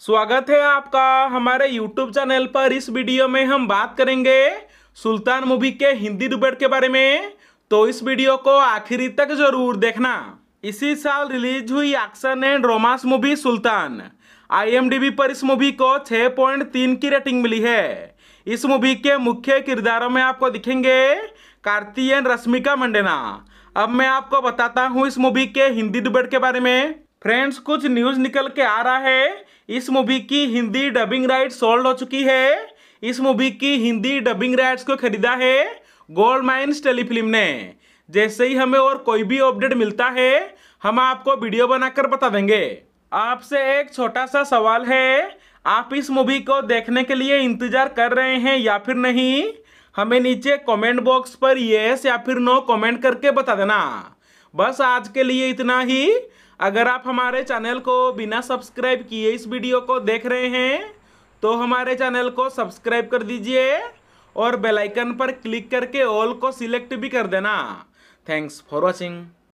स्वागत है आपका हमारे YouTube चैनल पर इस वीडियो में हम बात करेंगे सुल्तान मूवी के हिंदी डुबेट के बारे में तो इस वीडियो को आखिरी तक जरूर देखना इसी साल रिलीज हुई action and romance movie Sultan आई पर इस मूवी को 6.3 की रेटिंग मिली है इस मूवी के मुख्य किरदारों में आपको दिखेंगे कार्ती एंड रश्मिका मंडेना अब मैं आपको बताता हूँ इस मूवी के हिंदी डुबेट के बारे में फ्रेंड्स कुछ न्यूज़ निकल के आ रहा है इस मूवी की हिंदी डबिंग राइट सोल्ड हो चुकी है इस मूवी की हिंदी डबिंग राइट्स को खरीदा है गोल्ड माइन्स टेलीफिल्म ने जैसे ही हमें और कोई भी अपडेट मिलता है हम आपको वीडियो बनाकर बता देंगे आपसे एक छोटा सा सवाल है आप इस मूवी को देखने के लिए इंतज़ार कर रहे हैं या फिर नहीं हमें नीचे कमेंट बॉक्स पर येस या फिर नो कमेंट करके बता देना बस आज के लिए इतना ही अगर आप हमारे चैनल को बिना सब्सक्राइब किए इस वीडियो को देख रहे हैं तो हमारे चैनल को सब्सक्राइब कर दीजिए और बेल आइकन पर क्लिक करके ऑल को सिलेक्ट भी कर देना थैंक्स फॉर वॉचिंग